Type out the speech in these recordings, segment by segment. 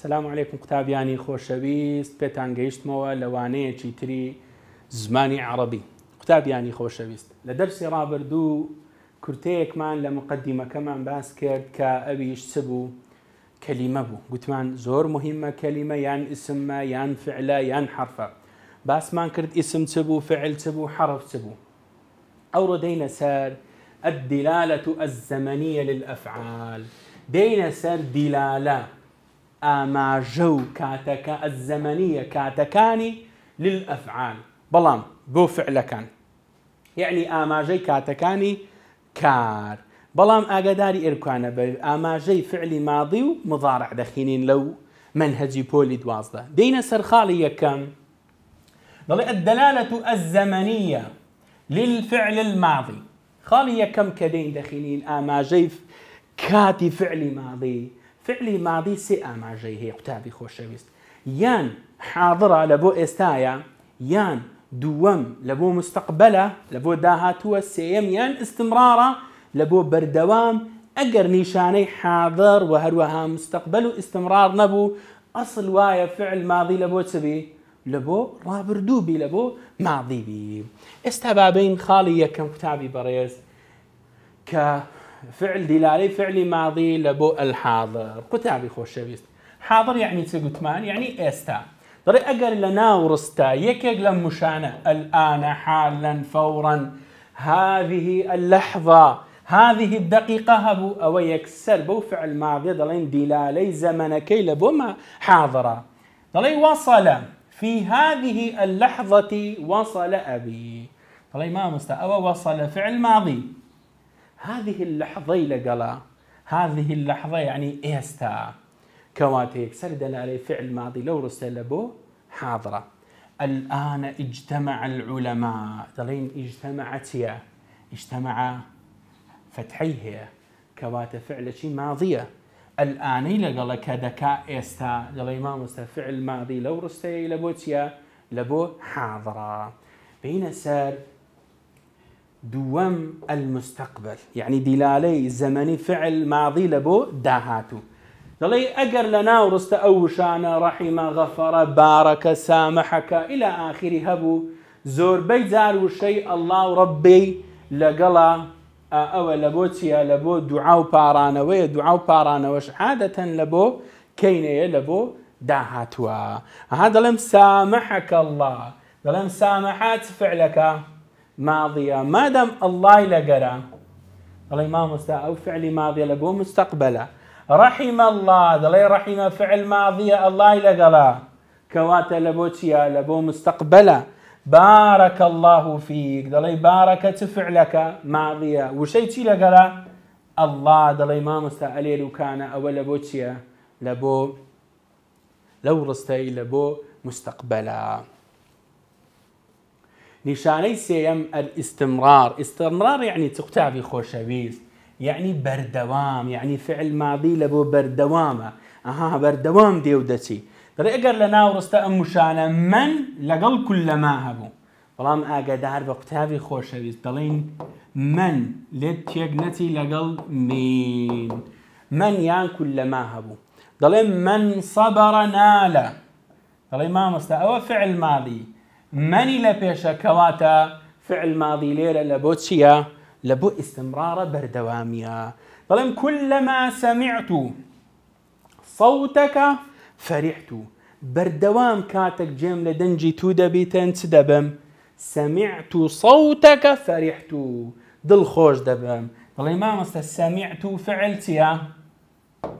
سلام علیکم قوتابیانی يعني خۆشەویست پێتان گەیشتمەوە لەوانەیەکی تری زمانی عربی قوتابیانی يعني خۆشەویست لە دەرسی ڕابردوو کورتەیەکمان لە مقدیمەکەمان باس کرد کە ئەویش چ بوو کەلیمە بوو گوتمان زۆر مهمە کەلیمە یان ئسممە یان فعلە یان حرفە باسمان کرد ئیسم چ بوو فعل چ بوو حرف چ بوو ئەو ڕدەینە سەر ئەدیلالەت و ئەزەمەنیە للأفعال دينا سار دلالة اما جو کاتەکە الزمنيه كاتكاني للافعال بلام بو فعل كان يعني اما جي كاتكاني كار بلام اجداري بە اما جي فعل ماضي مضارع دخينين لو منهجي پۆلی دوازدە دەینە سەرخاڵی یەکەم الدلالة الزمنية للفعل الماضي خالية كم كدين دخينين اما جي كاتي فعل ماضي فعلي ماضي سێ ئاماژەی هەیە هي قتابي یان حاضرە لە بۆ ئێستاە یان دووەم لە بۆ مستەقبەلە لە بۆ داهاتووە سێم یان استمرارە لە بۆ بەردەوام حاضر و مستقبل و استمرار نبو اصل وایە فعل ماضی لبو بۆ چبی رابر دوبي ڕابردووبی ماضي بي استبابين ئێستا بابین خاڵی یەکەم قوتابی فعل دلالي فعل ماضي لبو الحاضر ئەلحاضر خوش شبيست حاضر يعني چ گوتمان يعني استا دەڵێ ئەگەر ورستا ناو ڕستە یەکێک الان حالا فورا هذه اللحظة هذه الدقيقة هبو أو يكسر بو فعل ماضي دلين دلالي لبو ما حاضرة دلين وصل في هذه اللحظة وصل أبي دلين ما مستأوى وصل فعل ماضي هذه اللحظة لقلا هذه اللحظة يعني إيستا كواتيك سردنا عليه فعل ماضي لو رسل بو حاضرة الآن اجتمع العلماء دلين اجتمعت يا اجتمع فتحيه كواتە فعل ماضیە ماضية الآن إلى ئێستا كدكا مامۆستە فعل ما لەو ڕستەیە لو بۆ چیە لبو حاضرة بين سر دوام المستقبل يعني دلالي زمني فعل ماضي لبو داهاتو دلالي أجر لنا ورست أوشانا رحم غفر بارك سامحك إلى آخر هبو زور هەبوو وشي الله ربي ئەلله آه، أو ڕبی لبو ئەوە لە بۆ چیە لە بۆ دوعا و پارانەوەیە لبو و پارانەوەش عادەتەن لە بۆ الله لم سامحات فعلك ماضیە لا ئەلای لەگەرە دەڵی مامۆستا ئەو فعلی ماضیە لا بۆ مستقبلة رحم الله دەڵێ رحم فعل ماضية الله لا کەواتە لە بۆ لا لە بۆ مستەقبلە الله فيك دەڵێ بارەکە چ فعلەکە ماضیە وشەی چی لا ئەله دەڵێ مامۆستا ئەلێر وکانە ئەوە لە لو چییە لە بۆ لەو ڕستەی لە بۆ مستەقبلە. نیشانەی سێم ئەستمرار استمرار یعنی تقتاوی خۆشەویست یعنی بەردەوام یعنی فعل ماضي لە بۆ اها بردوام ديودتي دێو دەچی دەڵێ ئەگەر لە من لقل كل ما هبو بەڵام ئاگادار دار قوتابی خۆشەویست دەڵین من لێت لقل مين من یان كل ما هبو دەڵێ من سەبەرە نالە ما مامۆستا ئەوە فعل مادی مني لا پێشە كواتا فعل ماضي ليلا لبوتشيا لبو استمرار لە طالما كلما سمعت صوتك فرحت بردوام كاتك جملة دنجي تو دبي چ دبم سمعت صوتك فرحت دڵخۆش دبم بەڵێ مامەستە سمعت فعل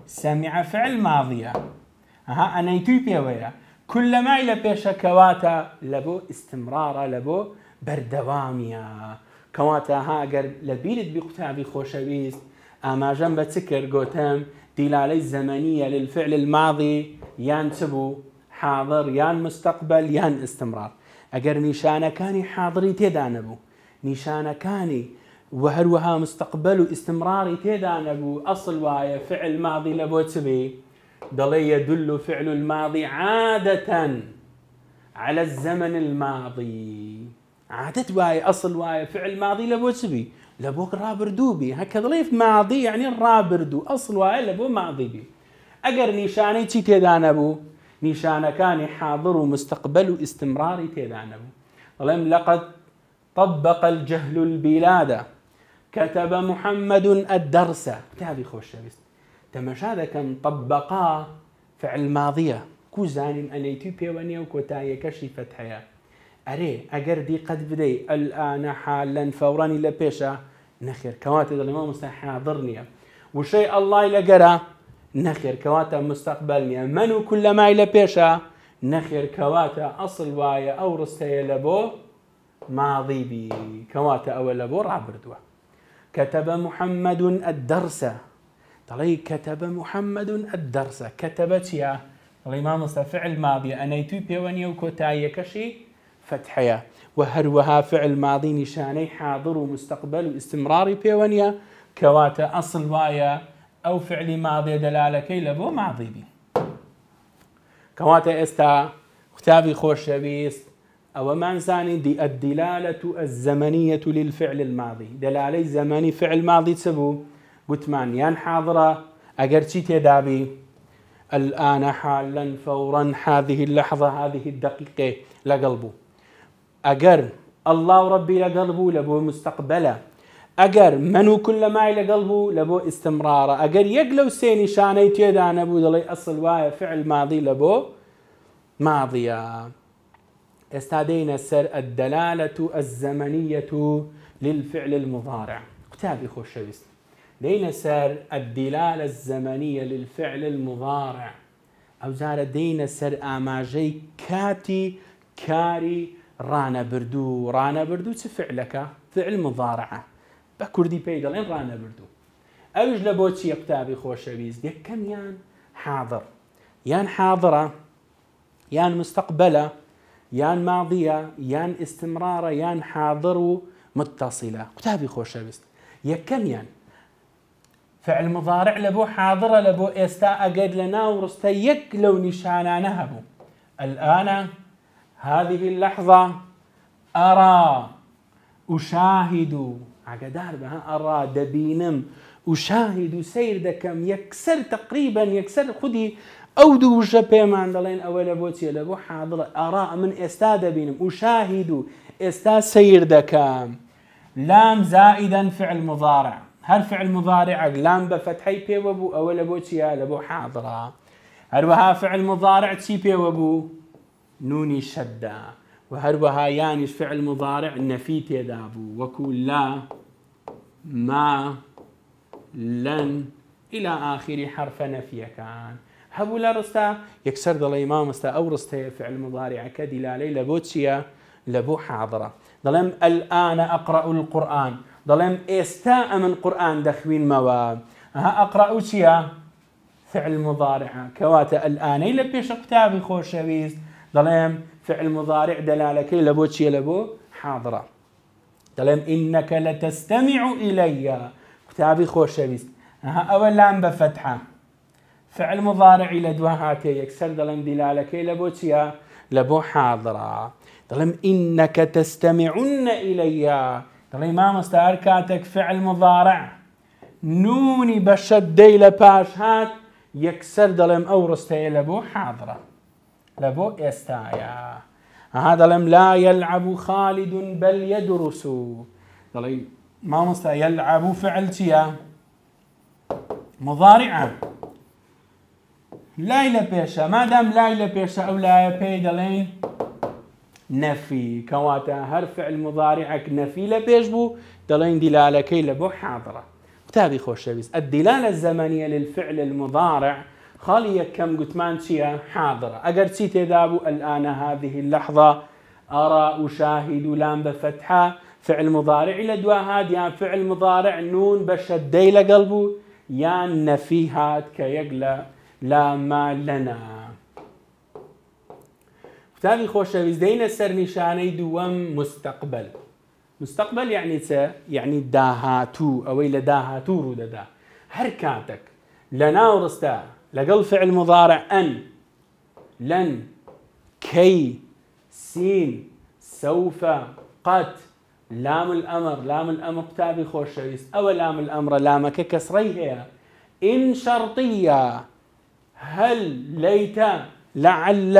سمع فعل ماضيا أها أنا توی ويا كل ما إلى بيشا كواتا لبو استمرارا لبو بردواميا كواتا ها اگر لبيرت بی قوتابی اما جنب بە قوتم کرد گۆتەم للفعل الماضي يان تبو حاضر يان مستقبل يان استمرار اگر نیشانەکانی كاني حاضري تيدانبو نیشانەکانی كاني وهروها مستقبل واستمراري تيدانبو اصل وايا فعل ماضي لبو تبي ضلي يدل فعل الماضي عادة على الزمن الماضي عادت واي أصل واي فعل ماضي لبو سبي لبوك رابر دوبي هكا ضليف ماضي يعني دو أصل واي لبو ماضي بي أجر نيشاني تي تيدان أبو نيشان كان حاضر ومستقبل واستمرار تيدان أبو ظلم لقد طبق الجهل البلاد كتب محمد الدرس هذه خوش شبست تمشى دەکەن طبقا فعل ماضیە کو أن ئەنەیتی پێوەنیە و کۆتاییەکەشی فەت هەیە ئەرێ ئەگەر دیقەت بدەی ئەلانە حالەن فەورانی لە پێشە نەخێر کەواتە دەڵێمە مستە حاضر نییە وشەی ئەلای لەگەرە نەخێر کەواتە مستەقبل نییە من و کول لەمای لە پێشە نەخێر کەواتە ئەسڵ وایە ئەو ڕستەیە لە بۆ ماضیبی کەواتە ئەوە لە بۆ كتب محمد الدرس دەڵی کەتەبە محمد الدرس دەرسە کەتەبە چییە؟ دڵی فعل مابیە ئەنەی توی پێوەنیە و کۆتاییەکەشی فتحەیە و فعل ماضی نشاني حاضر و مستقبل و استمراری پێوەنیە اصل ئەسڵ آو فعل فعلی ماضێ دەلالەکەی لە بۆ ماضیبی کەواتە ئێستا کتابی خۆشەویست أو زانی دی الدلالة الزمنية للفعل الماضي دلالة زماني فعل ماضي تسبو گوتمان يان حاضرة ئەگەر چی تێدابی الآن حالا فورا هذه اللحظة هذه الدقيقة لقلبه أجر الله ربي لقلبه لبو مستقبله أجر منو كل إلى قلبه لبو استمراره أجر يقلو سيني شاني تيدا أبو دلي أصل واي فعل ماضي لبو ماضية استادينا سر الدلالة الزمنية للفعل المضارع كتابي خوش شويست لين سر الدلالة الزمنية للفعل المضارع أو زار جارە سر أماجي كاتي كاري رانا بردو رانا بردو تفعلك فعل مضارعە بە کوردی رانا بردو أوج ئەوش يقتابي خوش قوتابی خۆشەویست كم يان حاضر يان حاضرة يان مستقبلة يان ماضية يان استمرارة يان حاضر متصلة خوش متصلە يا كم يعني فعل مضارع لبو حاضرة لبو إستا اجد لنا ورستيك لو نشانا نهبو الآن هذه اللحظة أرى أشاهد عقدار بها أرى دبينم أشاهد سير دكم يكسر تقريبا يكسر خدي أو دو دوجة بيمان دلين أول بوتي لبو حاضرة أرى من استاد بينم أشاهد إستا سير دكم لام زائدا فعل مضارع هەر فعل مضارع لام بە بي پێوە او ئەوە لە بۆ چیە لە بۆ حاضرا هەروەها فعل مضارع تي بي بوو نوني شەددا و هەروەها یانیش فعل مضارع نفي تي دابو وكل لا ما لن إلى آخری حرفە نەفیەکان هەبوو لە ڕستا یەکسەر دەڵی مامستا ئەو ڕستەیە فعل مضارعەکە دیلالەی لە بۆ چییە لە بۆ حاضرة ظلم الآن أقرأ القرآن دلم استاء من قران دخوين دەخوینمەوە ها اقرا وشيا فعل مضارع کەواتە ئەلانەی لە پێشە قوتابی خۆشەویست دلم فعل مضارع دلاله كي لبو چیە لبو حاضره دلم انك ئینەکە لە تەستەمی و ئیلەیە قوتابی ها اول لام بفتحه فعل مضارع الى دوا هاتێ یەکسەر دەڵێم دیلالەکەی لە بۆ چییە؟ لە بۆ حاضرا دەڵێم ئینەکە تەستەمی دەڵێ مامۆستار کاتێک فعل مضارع نونی بشد شەددەی لە پاش هات یەکسەر دلم ئەو ڕستەیە لە بۆ حاضرە لە بۆ ئێستاە لا يلعب خالد بل يدرس دەڵێ مامۆستا يلعب فعل چییە مضارعە لای لە ما مادام لای لە پێشە ئەو لایە پێی نفي كواتا هر فعل مضارعك نفي لبيجبو دلين دلالة دەڵێن دیلالەکەی لە بۆ حاضرە تابی خۆشەویست ئەدیلالە للفعل المضارع خالية كم قتمان چییە حاضرة أقر تي تدابو الآن هذه اللحظة أرى أشاهد لام بفتحة فعل مضارع لدوا هاد يا فعل مضارع نون بشدي لقلبو لەگەڵ يعني نفيهات نەفی لا ما لنا کتابی خۆشەویست دەینە سەر نیشانەی دووەم مستەقبل مستەقبل یعنی يعني یعنی يعني داهاتوو ئەوەی لە داهاتوو ڕوودەدا رودا دا هركاتك لنا ورستا لقل فعل مضارع ان لن كي سين سوف قد لام الأمر لام الأمر كتابي خوشويس أو لام الأمر لام كسري إن شرطية هل ليت لعل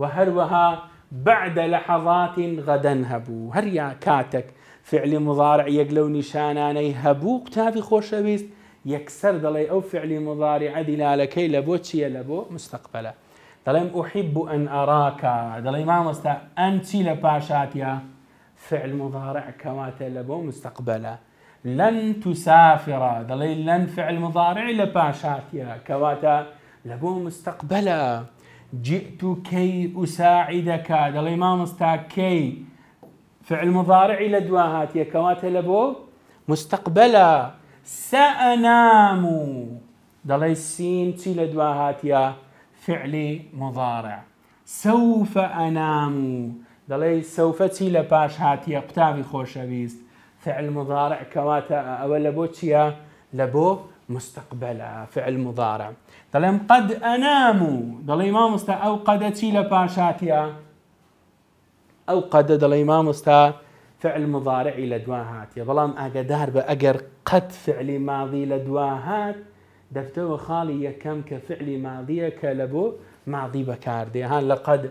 وهروها بعد لحظات غدا هبو هر يا كاتك فعل مضارع يقلو نشاناني هبو خۆشەویست خوش بيست يكسر دلي او فعل مضارع دلالة كي لبو تشي لبو مستقبلة دلي احب ان اراك دلي ما ئەم چی لباشات يا فعل مضارع كوات لبو مستقبلة لن تسافر دلي لن فعل مضارع لباشات يا کەواتە لبو مستقبلة جئت كي أساعدك دڵی مستاك كي فعل مضارع لدواهات دوا هاتیە کەواتە لە بۆ مستقبلە سەنام و يا فعل مضارع سوف أنام و سوف تي لباش هات يا هاتیە فعل مضارع كواتا أولا بوتيا لبو مستقبلا فعل مضارع دەڵێم قد ئەنامو دەڵی مامۆستا او قد چی لە پاشاتە ئەو قەدە دەڵی مامۆستا فعل مضارع الى دواهات يا ظلام ئاگدار بە ئەگەر قەت فعلی ماضی لە دوا هاات دەفتەوە خاڵی یەکەم کە ماضي ماضیە کە لە ها لقد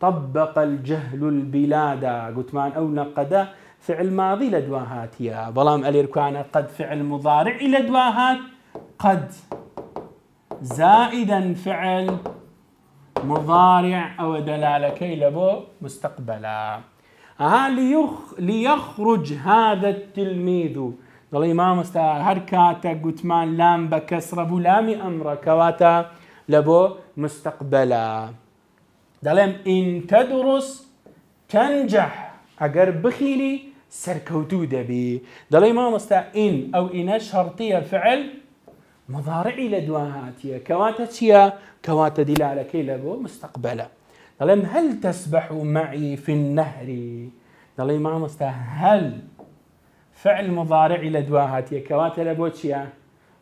طبق الجهل البلاد ما او نقد فعل ماضي لدواهات يا ظلام أليركوانا قد فعل مضارع لدواهات قد زائدا فعل مضارع أو دلالة كي لبو مستقبلا ها آه، ليخ ليخرج هذا التلميذ دڵی مامۆستا هەر کاتە گوتمان لام بكسر ابو لام امر كواتا لبو مستقبلا دلم ان تدرس تنجح اگر بخيلي سركوتو دبي دەبی ما مستا ان او ان شرطيه فعل مضارعي لدواهاتية كواتتيا كوات دلالة كيلبو مستقبلا دلين هل تسبح معي في النهر دلين ما مستا هل فعل مضارعي لدواهاتية كوات لبو تشيا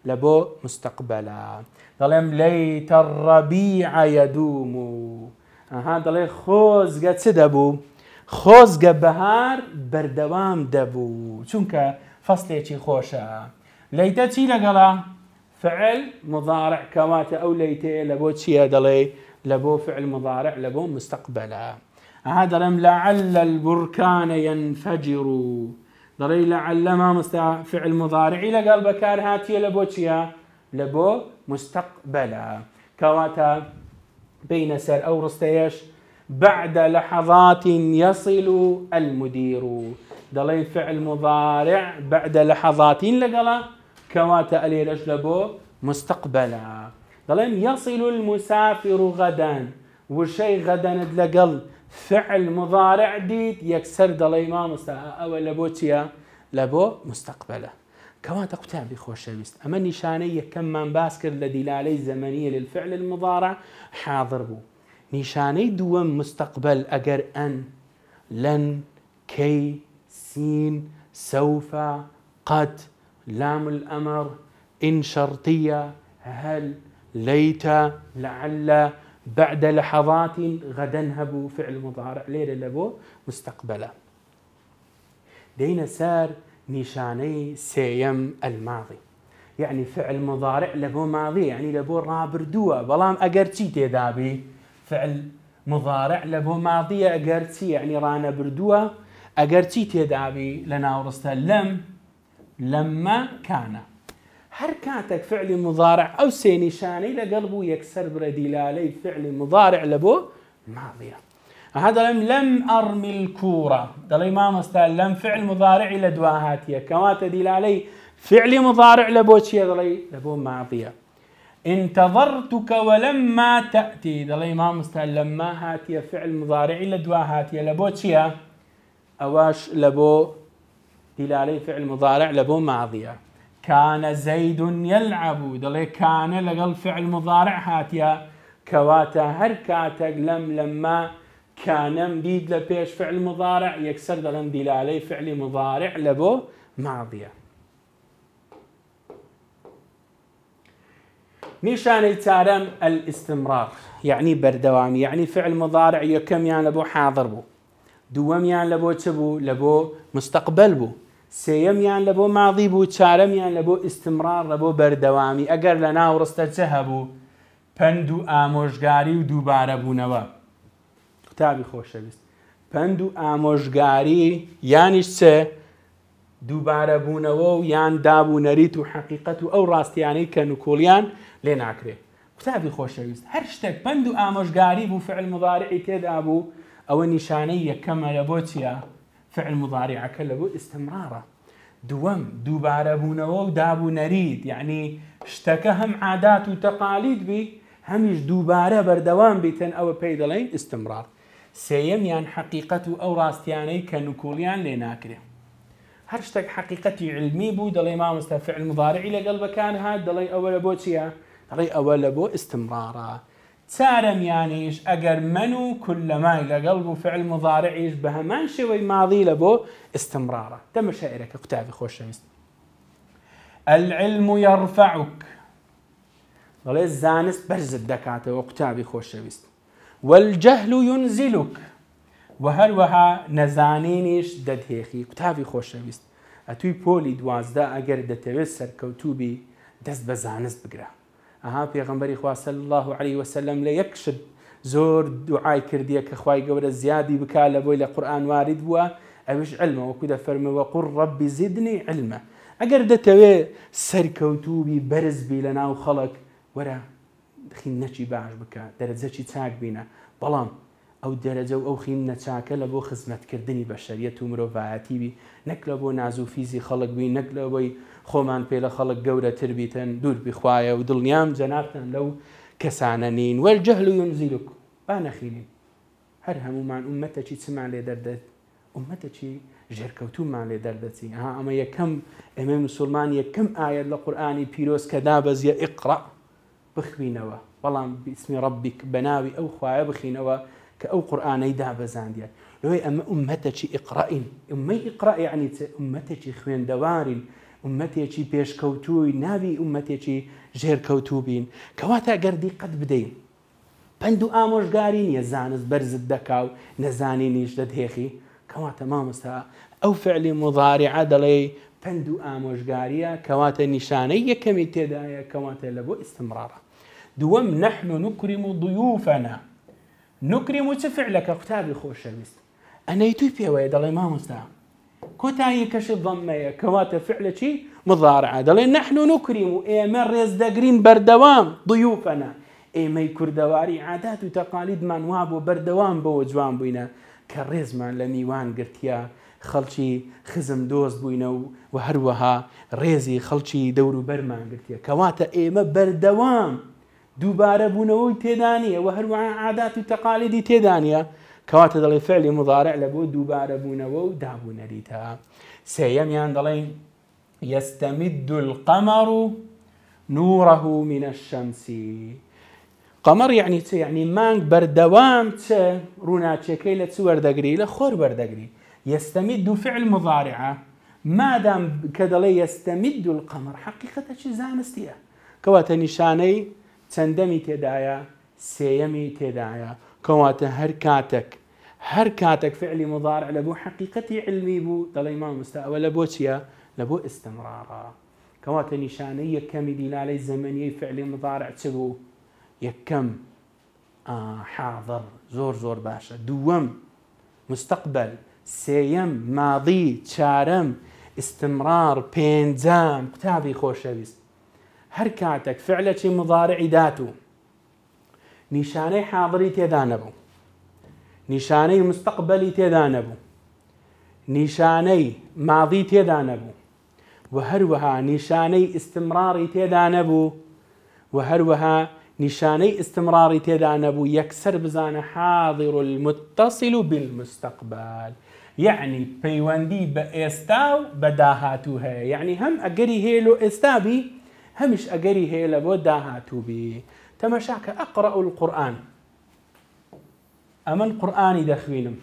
لبو مستقبلة دلين ليت الربيع يدوم اها دلين خوز قد سدبو خوز بهار بردوام دبو چونك فصلي خوشا ليتا تشي فعل مضارع كواتا او ليتي لبو تشيادلي دلي لبو فعل مضارع لبو مستقبلا هذا رم لعل البركان ينفجر دلي لعل ما فعل مضارع الى قال كان هاتي لبو تشيا لبو مستقبلا كواتا بين سر او رستيش بعد لحظات يصل المدير دلي فعل مضارع بعد لحظات لقلا كواتا ألي لە مستقبلا مستقبلە يصل المسافر غدا وشي غدا ندلقل فعل مضارع دیت يكسر دەڵێ مامۆستا أو لبو تيا لبو مستقبلا بۆ مستقبلە كواتا قتابي أما نشانية كم من باسكر لدلالي زمنية للفعل المضارع حاضر بو نشاني دوم مستقبل أجر أن لن كي سين سوف قد لام الأمر إن شرطية هل ليت لعل بعد لحظات غدا هبوا فعل مضارع ليلة لبو مستقبلا دينا سار نشاني سيم الماضي يعني فعل مضارع لبو ماضي يعني لبو رابر دوا بلام اگر چی فعل مضارع لبو ماضي اگر چی يعني رانا بردوا اگر چی تدابي لنا ورستا لم لما كان هەر فعل مضارع او سێنیشانەی لەگەڵ بوو يكسر برە دیلالەی فعلی مضارع لبو ماضية هذا لم لم ارمي ئەڕمیل کوڕە ما مامەستا لم فعل مضارع لە دواهاتیە كوات دلالي فعل مضارع لبو شي چیە لبو ماضيه انتظرتك ولما تأتي دلي ما مستهل لما هاتي فعل مضارع لدوا هاتي لبو شي أواش لبو دلالەی فعل مضارع لبو ماضية كان زيد يلعب یلعبوو كان لقل فعل مضارع هاتيا كواتا هەر لم لما كان مديد لبيش فعل مضارع يكسر دلن دیلالەی فعل مضارع لبو ماضية نشان التارم الاستمرار يعني بردوام يعني فعل مضارع يكم يعني لبو حاضر بو دوام يعني لبو تبو لبو مستقبل بو سێەمیان لە بۆ ماڵی بوو چارەمیان لە بۆ ئستمرار لە بۆ بەردەوامی ئەگەر لە ناو ڕستە چه هەبوو پند و ئامۆژگاری و دووبارە بوونەوە قوتابی خۆشەویست پند و ئامۆژگاری یانیش چێ دووبارە بوونەوە و یان دابوو نەریت و حەقیقەت و ئەو ڕاستیانەی کە نوکۆلیان لێ ناکرێت قوتابی خۆشەویست هەر شتێک پند و ئامۆژگاری بوو فعل مضارعی تێدا بوو ئەوە نیشانەی یەکەمە لە بۆ چیە؟ فعل مضارعەکە لەگو ئستمرارە دووەم دووبارە بوونەوە و دابوو نەرید یعنی يعني شتەکە هەم عادات وتقاليد بي همش دوبارة بردوام بيتن او بيدلين استمرار سيم يعني سێەمیان او و ئەو ڕاستیانەی کە نکوڵیان لێ ناکرێ هەر شتێک حقیقەتی علمی بوو دەڵێ مامۆستا فعل مضارعی لەگەڵ بەکان هات دەڵێ ئەوە لە بۆ چییە؟ دەڵێ سارم يعنيش ئەگەر منو كل ما إلى بوو فعل مضارع بە هەمان شێوەی ماضی لە بۆ استمراره تم شاعرەکە قوتابی خوش العلم يرفعك ظل الزانس برز دەکاتەوە قوتابی خوش والجهل ينزلك و هەروەها نەزانینیش دەدهێخی قوتابی خوش ئەتووی پۆلی دوازدە ئەگەر دەتەوێت سەرکەوتوبی دەست بە زانست بگرە اها في غنبري خوا صلى الله عليه وسلم لا يكشد زور دعاي كردية كخواي قبل زيادي بكالة بويلة قرآن وارد بوا أمش علم وكذا فرمي وقل ربي زدني علما أقر دتوي سر كوتوبي برز بي لنا وخلق ورا خين نشي باش بكا درزة شي تاك بينا بلام أو درزة أو خين نتاك لبو خزمت كردني بشرية ومروفاتي بي نكلبو نازو فيزي خلق بي نكلبو خۆمان پێ لە خەڵک گەورە تربیتن دوور بخواە و دڵنیام جەناتن لەو کەسانە نین وەرجەهل و یونزیلک با نەخینین هەر هەمومان عومەتەکی چمان لێ دەردێت عومەتەکی ژێرکەوتومان لێ دەردەچی ها ئەمە یەکەم ئەمە مسلمان یەکەم ئاەت لە قورآانی پیرۆز کە دابەزیە ئیقڕ بخوینەوە بەڵام بسمی ڕبیک بەناوی ئەو خوایە بخینەوە کە ئەو قورآانەی دابەزاندیە لەوەی ئەمە عومەتەکی ئیقڕائین ئەمەی ئیقڕ یعنی ئومەتەکی خوێندەوارین عومەتێکی پێشکەوتووی ناوی عومەتێکی ژێرکەوتوو بین کەواتە گەردی قەت بدەین پند و ئامۆژگاری نیە زانست بەرزت دەکاو نەزانی نیش دەدهێخی کەواتە مامۆستا ئەو فعلی مضاریع دەڵێ پند و ئامۆژگاریە کەواتە نیشانەی یەکەمی تێدایە کەواتە لە بۆ ئستمرارە دووەم نەحن و نوکریم و دووفەنە نوکریم و چ فعلەکە قوتابی خۆشەویست ئەنەی توی پێوەیە دەڵێ مامۆستا کۆتایی کەشی بەمەیە کەواتە فعلە چی مضارعە دەڵێ نەحن و نوکریم و ئێمە ڕێز دەگرین بەردەوام دڵیوپەنە ئێمەی کوردەواری عادات و تەقالیدمان وا بۆ بەردەوام بەوە جوان بووینە کە ڕێزمان لە میوان گرتیا خەڵکی خزم دۆست بووینە و و هەروەها ڕێزی خەڵکی دەور و بەرمان گرتیە کەواتە ئێمە بەردەوام دووبارە بوونەوەی تێدانیە و هەروە عادات و تەقالیدی تێدانە كواتا دلي فعلي مضارع لە بۆ دووبارە بوونەوە و دابوونەریتە سەیەمیان دەڵێن يستمد القمر نوره من الشمس قمر يعني تي يعني مانك بردوام تي رونا تي چ وەردەگری لە لخور بردقري يستمد فعل مضارعة ما دام كدلي يستمد القمر حقيقة چی زانستية كواتا نشاني تندمي تدايا سيمي تدايا كواتا هر كاتك هر كاتك فعلی مضارع لبو حقيقتي علمي بو بوو دەڵی مامۆستا لبو تيا لبو استمرارا كواتا نشاني ئستمڕارە کەواتە نیشانەی یەکەمی مضارع تبو يكم آه حاضر زور زور باشا دووەم مستقبل سيم ماضي تشارم استمرار بينزام كتابي خوش هەر کاتێک فعلە چی مضارع داتوو نشانه حاضری تێدا نەبوو نشانه مستقبلی تێدا نەبوو نشانه ماضی تێدا نەبوو و وها نشانه استمراری تێدا نەبوو و وها نشانه استمراری تێدا نەبوو یەکسەر بزانە حاضر المتصل بالمستقبل يعني بيواندي بإستاو بداهاتو هي يعني هم هەیە هيلو إستابي همش هەیە هيلو بداهاتو بي تمشاك أقرأ القرآن أمن ئەمە دخوينم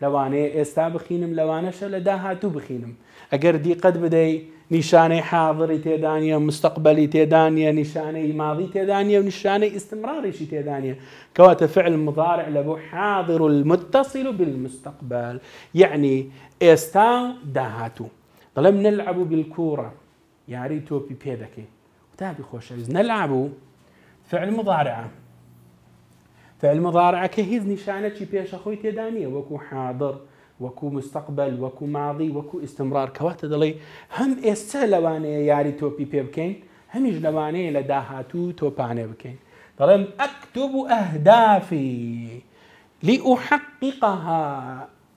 دەخوێنم استاب ئێستا بخینم لەوانەشە لە داهاتوو بخینم ئەگەر دیقەت بدەیت نیشانەی حاضری تێدانە مستقبلی تێدانە نیشانەی ماڵی تێدانە و نیشانەی ئستمراریشی تێدانە کەواتە فعل مضارع لبو حاضر المتصل بالمستقبل یعنی ئێستا داهاتوو دەڵێم نەلعب بالکوڕە یاری تۆپی پێ دەکەین وتابی خۆشەویست نەلعبوو فعل مضارعه فعل مضارعه كهيز نشانة نیشانەکی بيش أخوي تێدا وكو حاضر وكو مستقبل وەکو ماضی وەکو ئستمرار کەواتە دەڵێ هەم ئێستا لەوانەیە یاری تۆپی بيبكين هم هەمیش لەوانەیە لە داهاتوو تۆپانێ بکەین دەڵێم ئەکتب و ئەهدافی لئحققها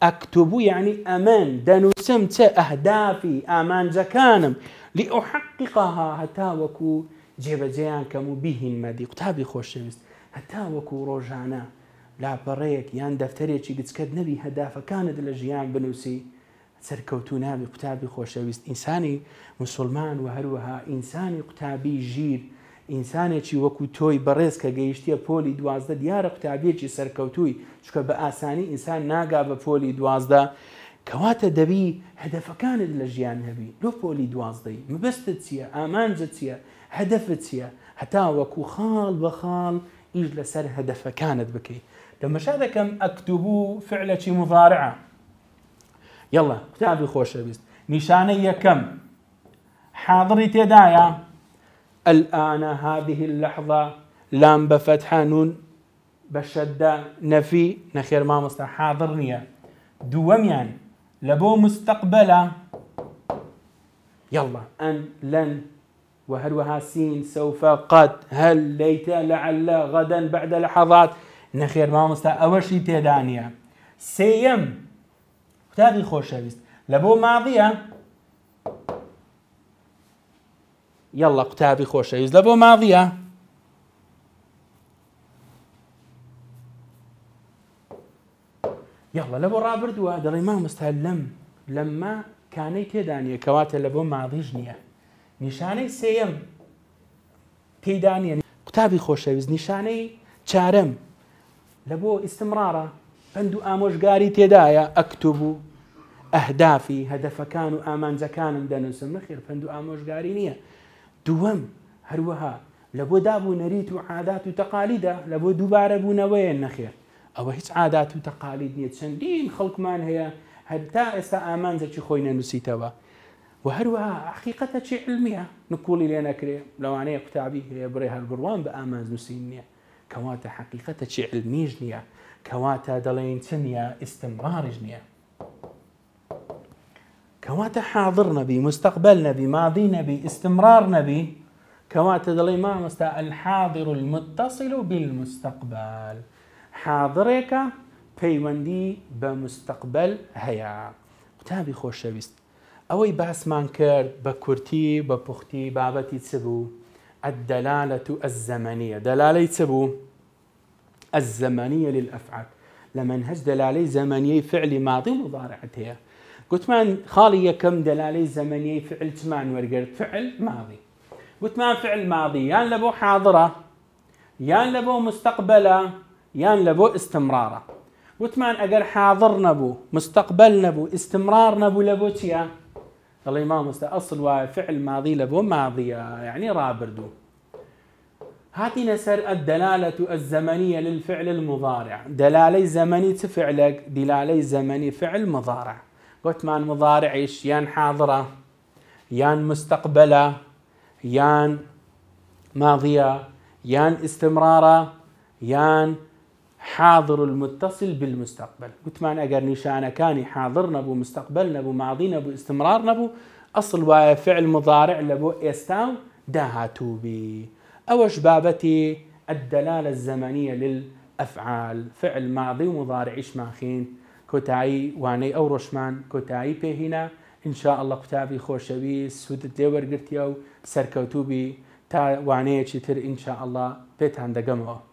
ئەکتبوو یعنی ئەمەن دەنووسم چە ئەهدافی ئامانجەکانم لئحققها هەتا وەکو جێبەجێیان کەم و بیهینمەدی قوتابی خۆشەویست هەتا وەکو ڕۆژانە لاپەڕەیەک یان دەفتەرێکی گچکرد نەبی هەدافەکانت لە ژیان بنووسی سەرکەوتو ناوی قوتابی خۆشەویست ئینسانی مسلمان و هەروەها ئینسانی قوتابی ژیر ئینسانێکی وەکو تۆی بەڕێز کە گەیشتە پۆلی دوازدە دیارە قوتابیەکی سەرکەوتووی چکە بە ئاسانی ئینسان ناگا بە پۆلی دوازدە کەواتە دەبی هەدفەکانت لە ژیان هەبی لۆ پۆلی دوازدەی مبستتسيا چییە ئامانجە حتى وكو خال هەتا وەکو خاڵ بە خاڵ ئیش لەسەر هەدفەکانت كم اكتبوا دەکەم ئەکتوبوو مضارعة يلا كتاب کتابی خۆشەویست نیشانە كم حاضری تدايا الآن هذه اللحظة لام بفتح نون بشدة نفي نخير ما مستحاضر دوميان يعني. لبو مستقبلا يلا أن لن وهروها سين سوف قد هل ليت لعل غدا بعد لحظات نخير ما مستا تێدانە سم قوتابی خۆشەویست لە لبو ماضیە یەڵە قوتابی خۆشەویست لە بۆ ماضية یاڵە لە بۆ ڕابردووە دەڵی مامۆستا لەم لەمما کانەی تێدانە کەواتە لە بۆ ماڵیش نییە نیشانەی سێم پێدانە قوتابی خۆشەویست نیشانەی چارەم لە بۆ ئیسمڕارە بند و ئامۆژگاری تێدایە ئەکتوب و ئەهدافی هەدەفەکان و ئامانجەکانم دەنووسم نەخیر پند و ئامۆژگاری نییە دووەم هەروەها لە بۆ دابوو نەریت و عادات و تەقالیدا لە بۆ دووبارە بوونەوەیە نەخێر أو هیچ عادات و تەقالید نیە چەندین خەڵکمان هەیە هەتا ئێستا ئامانزەکی خۆی نەنووسیتەوە و هەروە حقیقەتە چی علمیە نکوڵی لێ نەکرێ لەوانەیە قوتابی هەیە بڕێ هەلبڕوان بە ئامانز نووسین نییە کەواتە حقیقەتە چی علمیش نییە کەواتە دەڵێن چ نییە ئستمڕارش كواتا حاضر نبي مستقبل نبي ماضي نبي استمرار نبي كواتا دلي ما مستقبل الحاضر المتصل بالمستقبل حاضرك پەیوەندی بە هيا هەیە قوتابی خۆشەویست ئەوەی باسمان کرد بە کورتی بە پوختی بابەتی چ بوو الدلاله الزمنيه دلاله دەلالەی چ بوو للأفعال لە منهج دەلالەی زەمەنیەی فعلی ماضی مضارعت هەیە گوتمان خاڵی یەکەم دەلالەی زەمەنیەی فعل چمان وەرگرت فعل قلت گوتمان فعل ماضي يان لبو حاضره يان لبو مستقبله يان لبو استمراره وتمان ئەگەر حاضر نبو مستقبل نبو استمرار نبو لبو تيا الله ما مستأصل وفعل ماضي لبو ماضی يعني بۆ ماضیە یعنی الدلالة الزمنية للفعل المضارع دلالة زمني تفعلك دلالة زمني فعل مضارع قلت مان مضارع ايش يان حاضرة يان مستقبلة يان ماضية يان استمرارة يان حاضر المتصل بالمستقبل گوتمان ئەگەر كاني حاضر نەبوو مستقبل نەبوو ماضی نەبوو استمرار نەبوو اصل وایە فعل مضارع لبو بۆ داهاتو بي اوش بابتي الدلالة الزمنية للأفعال فعل ماضي ومضارع ماخين كوتاي واني أو رشمان كوتاي هنا إن شاء الله كتابي خوشوي سودت لي قرتيو أو سركوتوبي تا وانيتشي تر إن شاء الله بيت عند قمه